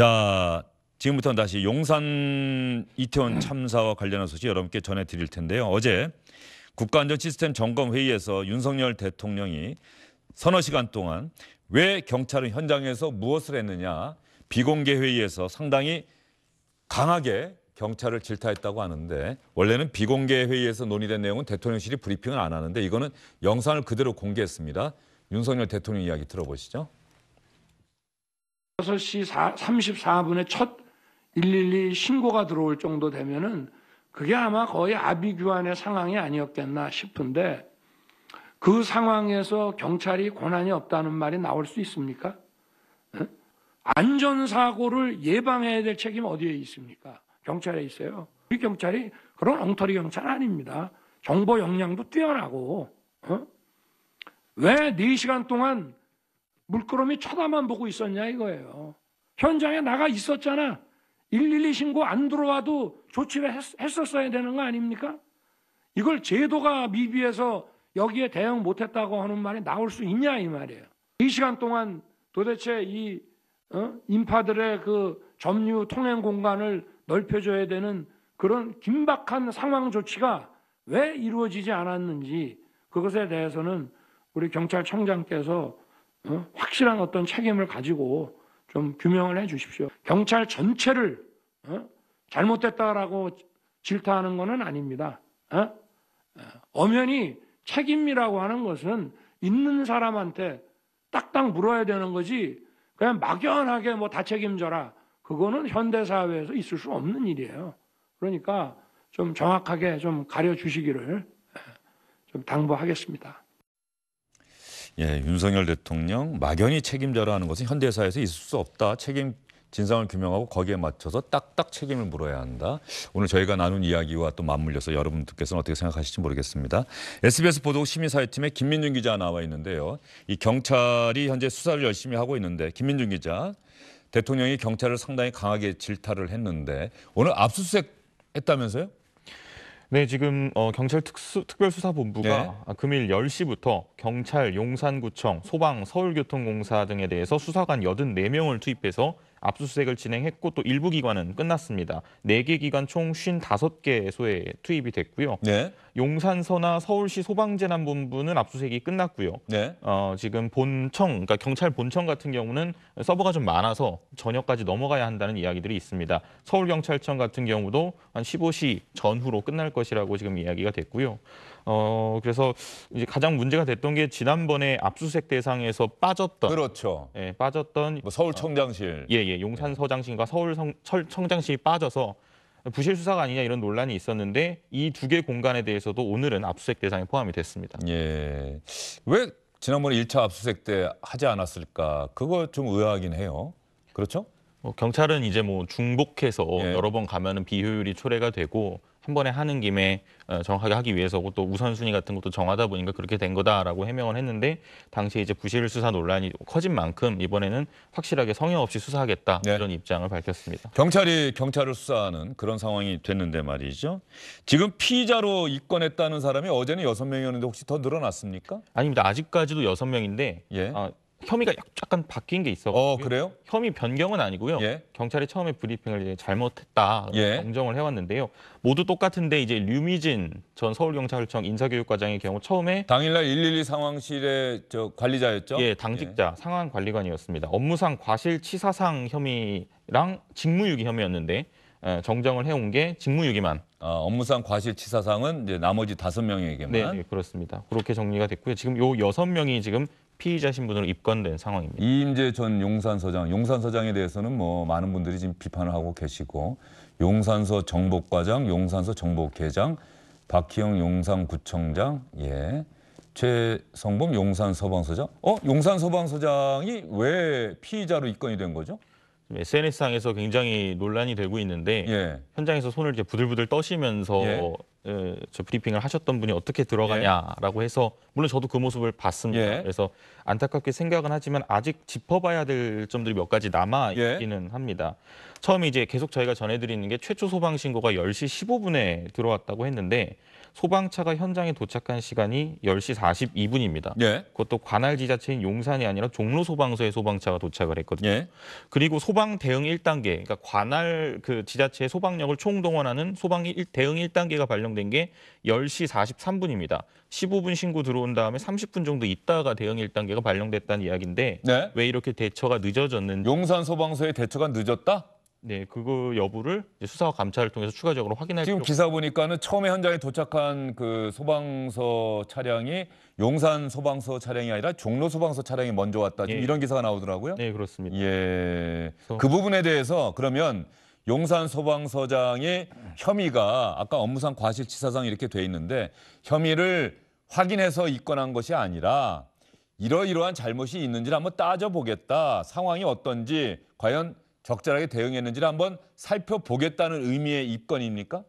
자, 지금부터는 다시 용산 이태원 참사와 관련한 소식 여러분께 전해드릴 텐데요. 어제 국가안전시스템 점검회의에서 윤석열 대통령이 서너 시간 동안 왜 경찰은 현장에서 무엇을 했느냐 비공개 회의에서 상당히 강하게 경찰을 질타했다고 하는데 원래는 비공개 회의에서 논의된 내용은 대통령실이 브리핑을 안 하는데 이거는 영상을 그대로 공개했습니다. 윤석열 대통령 이야기 들어보시죠. 6시 4, 34분에 첫 112 신고가 들어올 정도 되면은 그게 아마 거의 아비규환의 상황이 아니었겠나 싶은데 그 상황에서 경찰이 권한이 없다는 말이 나올 수 있습니까? 안전사고를 예방해야 될 책임 어디에 있습니까? 경찰에 있어요. 우리 경찰이 그런 엉터리 경찰 아닙니다. 정보 역량도 뛰어나고, 어? 왜 4시간 동안 물끄러미 쳐다만 보고 있었냐 이거예요. 현장에 나가 있었잖아. 112 신고 안 들어와도 조치를 했, 었어야 되는 거 아닙니까? 이걸 제도가 미비해서 여기에 대응 못했다고 하는 말이 나올 수 있냐 이 말이에요. 이 시간 동안 도대체 이 어? 인파들의 그 점유 통행 공간을 넓혀줘야 되는 그런 긴박한 상황 조치가 왜 이루어지지 않았는지 그것에 대해서는 우리 경찰청장께서 어? 확실한 어떤 책임을 가지고 좀 규명을 해 주십시오. 경찰 전체를 어? 잘못됐다라고 질타하는 것은 아닙니다. 어? 엄연히 책임이라고 하는 것은 있는 사람한테 딱딱 물어야 되는 거지 그냥 막연하게 뭐 다 책임져라. 그거는 현대사회에서 있을 수 없는 일이에요. 그러니까 좀 정확하게 좀 가려 주시기를 좀 당부하겠습니다. 예, 윤석열 대통령 막연히 책임져라 하는 것은 현대사에서 있을 수 없다. 책임 진상을 규명하고 거기에 맞춰서 딱딱 책임을 물어야 한다. 오늘 저희가 나눈 이야기와 또 맞물려서 여러분들께서는 어떻게 생각하실지 모르겠습니다. SBS 보도국 시민사회팀의 김민준 기자 나와 있는데요. 이 경찰이 현재 수사를 열심히 하고 있는데 김민준 기자 대통령이 경찰을 상당히 강하게 질타를 했는데 오늘 압수수색 했다면서요? 네, 지금 어, 경찰 특수, 특별수사본부가 네. 아, 금일 10시부터 경찰, 용산구청, 소방, 서울교통공사 등에 대해서 수사관 84명을 투입해서 압수수색을 진행했고 또 일부 기관은 끝났습니다. 4개 기관 총 55개소에 투입이 됐고요. 네. 용산서나 서울시 소방재난본부는 압수수색이 끝났고요. 네. 어, 지금 본청, 그러니까 경찰 본청 같은 경우는 서버가 좀 많아서 저녁까지 넘어가야 한다는 이야기들이 있습니다. 서울경찰청 같은 경우도 한 15시 전후로 끝날 것이라고 지금 이야기가 됐고요. 어 그래서 이제 가장 문제가 됐던 게 지난번에 압수수색 대상에서 빠졌던 그렇죠. 예, 빠졌던 뭐 서울 청장실. 예, 예, 용산 예. 서장실과 서울 청장실이 빠져서 부실 수사가 아니냐 이런 논란이 있었는데 이 두 개 공간에 대해서도 오늘은 압수수색 대상에 포함이 됐습니다. 예. 왜 지난번에 1차 압수수색 때 하지 않았을까? 그거 좀 의아하긴 해요. 그렇죠? 뭐 경찰은 이제 뭐 중복해서 예. 여러 번 가면은 비효율이 초래가 되고 한 번에 하는 김에 어, 정확하게 하기 위해서고 또 우선순위 같은 것도 정하다 보니까 그렇게 된 거다라고 해명을 했는데 당시에 이제 부실 수사 논란이 커진 만큼 이번에는 확실하게 성역 없이 수사하겠다 네. 이런 입장을 밝혔습니다. 경찰이 경찰을 수사하는 그런 상황이 됐는데 말이죠. 지금 피의자로 입건했다는 사람이 어제는 여섯 명이었는데 혹시 더 늘어났습니까? 아닙니다. 아직까지도 여섯 명인데 예. 아, 혐의가 약간 바뀐 게 있어. 어 그래요? 혐의 변경은 아니고요. 예. 경찰이 처음에 브리핑을 이제 잘못했다 예. 정정을 해왔는데요. 모두 똑같은데 이제 류미진 전 서울경찰청 인사교육과장의 경우 처음에 당일날 112 상황실의 저 관리자였죠? 예 당직자 예. 상황 관리관이었습니다. 업무상 과실치사상 혐의랑 직무유기 혐의였는데 예, 정정을 해온 게 직무유기만. 아, 업무상 과실치사상은 이제 나머지 다섯 명에게만. 네, 네, 그렇습니다. 그렇게 정리가 됐고요. 지금 요 여섯 명이 지금 피의자 신분으로 입건된 상황입니다. 이임재 전 용산서장, 용산서장에 대해서는 뭐 많은 분들이 지금 비판을 하고 계시고 용산서 정보과장, 용산서 정보계장, 박희영 용산구청장, 예. 최성범 용산서방서장. 어, 용산서방서장이 왜 피의자로 입건이 된 거죠? SNS상에서 굉장히 논란이 되고 있는데 예. 현장에서 손을 이제 부들부들 떠시면서 예. 예, 저 브리핑을 하셨던 분이 어떻게 들어가냐라고 예. 해서 물론 저도 그 모습을 봤습니다. 예. 그래서 안타깝게 생각은 하지만 아직 짚어봐야 될 점들이 몇 가지 남아 있기는 예. 합니다. 처음 이제 계속 저희가 전해드리는 게 최초 소방 신고가 10시 15분에 들어왔다고 했는데 소방차가 현장에 도착한 시간이 10시 42분입니다. 예. 그것도 관할 지자체인 용산이 아니라 종로 소방서에 소방차가 도착을 했거든요. 예. 그리고 소방 대응 1단계, 그러니까 관할 그 지자체 의 소방력을 총동원하는 소방 대응 1단계가 발령된 게 10시 43분입니다. 15분 신고 들어온 다음에 30분 정도 있다가 대응 1단계가 발령됐다는 이야기인데 네. 왜 이렇게 대처가 늦어졌는지 용산 소방서의 대처가 늦었다? 네, 그거 여부를 이제 수사와 감찰을 통해서 추가적으로 확인할 지금 필요가 기사 보니까는 처음에 현장에 도착한 그 소방서 차량이 용산 소방서 차량이 아니라 종로 소방서 차량이 먼저 왔다. 지금 예. 이런 기사가 나오더라고요. 네, 그렇습니다. 예. 그래서- 그 부분에 대해서 그러면 용산 소방서장의 혐의가 아까 업무상 과실치사상 이렇게 돼 있는데 혐의를 확인해서 입건한 것이 아니라 이러이러한 잘못이 있는지를 한번 따져보겠다. 상황이 어떤지 과연 적절하게 대응했는지를 한번 살펴보겠다는 의미의 입건입니까?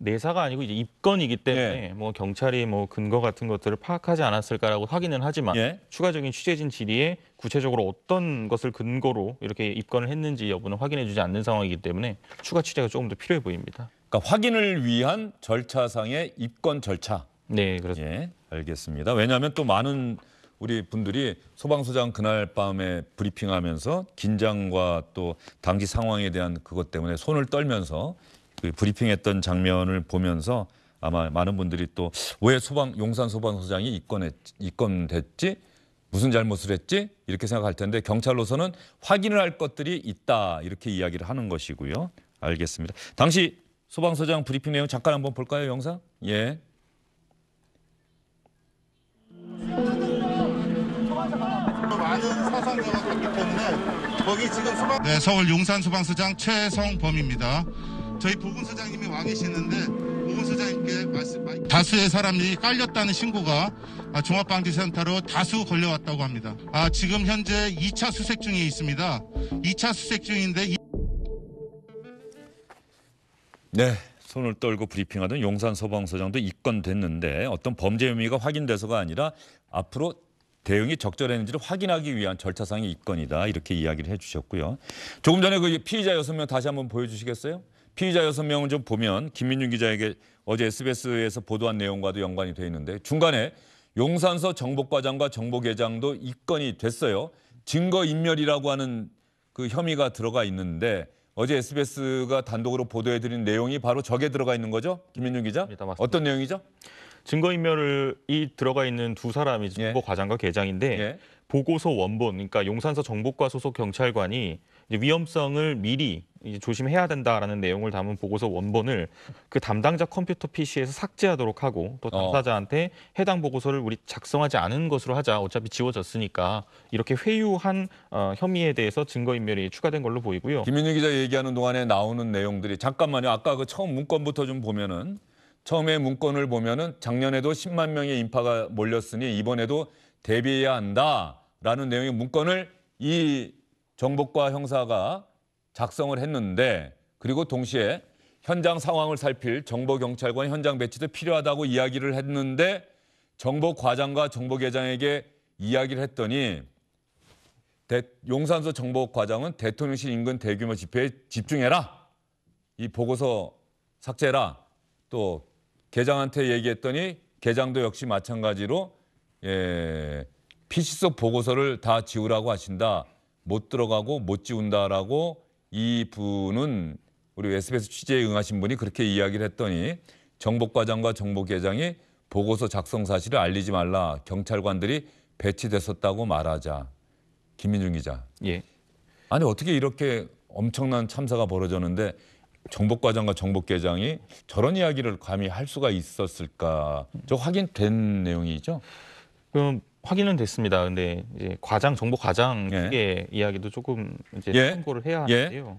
내사가 아니고 이제 입건이기 때문에 예. 뭐 경찰이 뭐 근거 같은 것들을 파악하지 않았을까라고 확인은 하지만 예. 추가적인 취재진 질의에 구체적으로 어떤 것을 근거로 이렇게 입건을 했는지 여부는 확인해주지 않는 상황이기 때문에 추가 취재가 조금 더 필요해 보입니다. 그러니까 확인을 위한 절차상의 입건 절차. 네, 그렇습니다. 예, 알겠습니다. 왜냐하면 또 많은 우리 분들이 소방서장 그날 밤에 브리핑하면서 긴장과 또 당시 상황에 대한 그것 때문에 손을 떨면서 그 브리핑했던 장면을 보면서 아마 많은 분들이 또 왜 소방 용산 소방서장이 입건했 지 입건됐지 무슨 잘못을 했지 이렇게 생각할 텐데 경찰로서는 확인을 할 것들이 있다 이렇게 이야기를 하는 것이고요. 알겠습니다. 당시 소방서장 브리핑 내용 잠깐 한번 볼까요, 영상? 예. 없는 사상자가 됐기 때문에 거기 지금 소방... 네, 서울 용산 소방서장 최성범입니다. 저희 부건서장님이와 계시는데 부건서장님께 말씀... 다수의 사람들이 깔렸다는 신고가 종합방지센터로 다수 걸려왔다고 합니다. 아, 지금 현재 2차 수색 중에 있습니다. 2차 수색 중인데... 네, 손을 떨고 브리핑하던 용산 소방서장도 입건됐는데 어떤 범죄 혐의가 확인돼서가 아니라 앞으로 대응이 적절했는지를 확인하기 위한 절차상의 입건이다 이렇게 이야기를 해주셨고요. 조금 전에 그 피의자 여섯 명 다시 한번 보여주시겠어요? 피의자 여섯 명은 좀 보면 김민준 기자에게 어제 SBS에서 보도한 내용과도 연관이 돼 있는데 중간에 용산서 정보과장과 정보계장도 입건이 됐어요. 증거인멸이라고 하는 그 혐의가 들어가 있는데 어제 SBS가 단독으로 보도해드린 내용이 바로 저게 들어가 있는 거죠? 김민준 기자? 예, 어떤 내용이죠? 증거인멸이 들어가 있는 두 사람이 예. 정보 과장과 계장인데 예. 보고서 원본, 그러니까 용산서 정보과 소속 경찰관이 위험성을 미리 조심해야 된다라는 내용을 담은 보고서 원본을 그 담당자 컴퓨터 PC에서 삭제하도록 하고 또 어. 당사자한테 해당 보고서를 우리 작성하지 않은 것으로 하자 어차피 지워졌으니까 이렇게 회유한 어, 혐의에 대해서 증거인멸이 추가된 걸로 보이고요. 김윤희 기자 얘기하는 동안에 나오는 내용들이 잠깐만요. 아까 그 처음 문건부터 좀 보면은 처음에 문건을 보면은 작년에도 10만 명의 인파가 몰렸으니 이번에도 대비해야 한다라는 내용의 문건을 이 정복과 형사가 작성을 했는데 그리고 동시에 현장 상황을 살필 정보경찰관 현장 배치도 필요하다고 이야기를 했는데 정보과장과 정보계장에게 이야기를 했더니 용산서 정보과장은 대통령실 인근 대규모 집회에 집중해라. 이 보고서 삭제해라. 또 계장한테 얘기했더니 계장도 역시 마찬가지로 예, PC 속 보고서를 다 지우라고 하신다. 못 들어가고 못 지운다라고 이 분은 우리 SBS 취재에 응하신 분이 그렇게 이야기를 했더니 정보과장과 정보계장이 보고서 작성 사실을 알리지 말라 경찰관들이 배치됐었다고 말하자 김민중 기자. 예. 아니 어떻게 이렇게 엄청난 참사가 벌어졌는데 정복과장과 정복계장이 저런 이야기를 감히 할 수가 있었을까? 저 확인된 내용이죠? 그럼 확인은 됐습니다. 근데 이제 과장 정보 과장 예. 이야기도 조금 이제 예. 참고를 해야 예. 하는데요.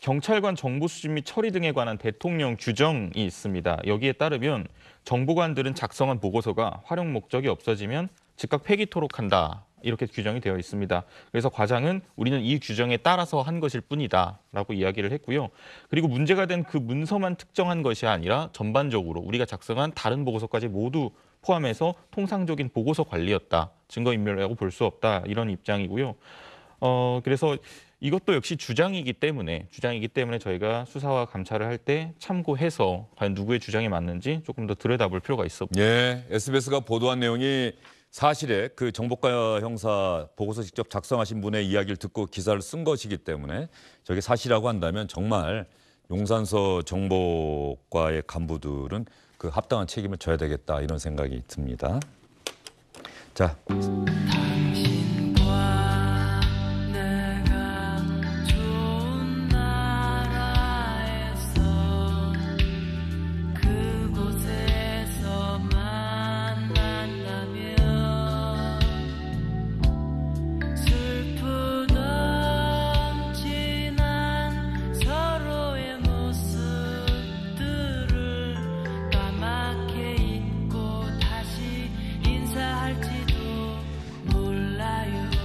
경찰관 정보 수집 및 처리 등에 관한 대통령 규정이 있습니다. 여기에 따르면 정보관들은 작성한 보고서가 활용 목적이 없어지면 즉각 폐기토록 한다. 이렇게 규정이 되어 있습니다. 그래서 과장은 우리는 이 규정에 따라서 한 것일 뿐이다라고 이야기를 했고요. 그리고 문제가 된 그 문서만 특정한 것이 아니라 전반적으로 우리가 작성한 다른 보고서까지 모두 포함해서 통상적인 보고서 관리였다. 증거인멸이라고 볼 수 없다. 이런 입장이고요. 어, 그래서 이것도 역시 주장이기 때문에 주장이기 때문에 저희가 수사와 감찰을 할 때 참고해서 과연 누구의 주장이 맞는지 조금 더 들여다볼 필요가 있어 보입니다. 예, SBS가 보도한 내용이 사실에 그정보과 형사 보고서 직접 작성하신 분의 이야기를 듣고 기사를 쓴 것이기 때문에 저게 사실이라고 한다면 정말 용산서 정보과의 간부들은 그 합당한 책임을 져야 되겠다 이런 생각이 듭니다. 자.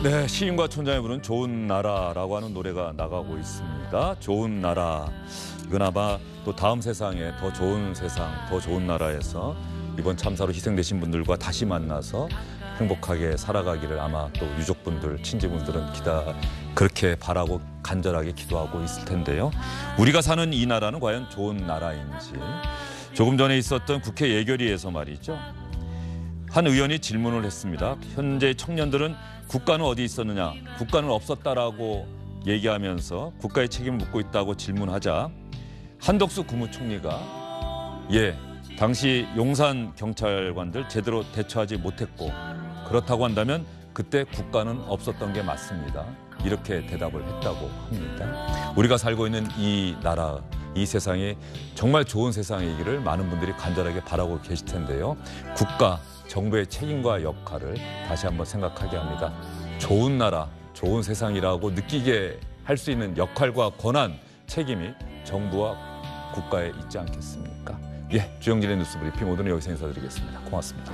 네, 시인과 촌장이 부른 좋은 나라라고 하는 노래가 나가고 있습니다. 좋은 나라. 이건 아마 또 다음 세상에 더 좋은 세상, 더 좋은 나라에서 이번 참사로 희생되신 분들과 다시 만나서 행복하게 살아가기를 아마 또 유족분들, 친지분들은 기다 그렇게 바라고 간절하게 기도하고 있을 텐데요. 우리가 사는 이 나라는 과연 좋은 나라인지 조금 전에 있었던 국회 예결위에서 말이죠. 한 의원이 질문을 했습니다. 현재 청년들은 국가는 어디 있었느냐? 국가는 없었다라고 얘기하면서 국가의 책임을 묻고 있다고 질문하자 한덕수 국무총리가 예, 당시 용산 경찰관들 제대로 대처하지 못했고 그렇다고 한다면 그때 국가는 없었던 게 맞습니다. 이렇게 대답을 했다고 합니다. 우리가 살고 있는 이 나라, 이 세상이 정말 좋은 세상이기를 많은 분들이 간절하게 바라고 계실 텐데요. 국가, 정부의 책임과 역할을 다시 한번 생각하게 합니다. 좋은 나라, 좋은 세상이라고 느끼게 할 수 있는 역할과 권한, 책임이 정부와 국가에 있지 않겠습니까? 예, 주영진의 뉴스 브리핑 오늘은 여기서 인사드리겠습니다. 고맙습니다.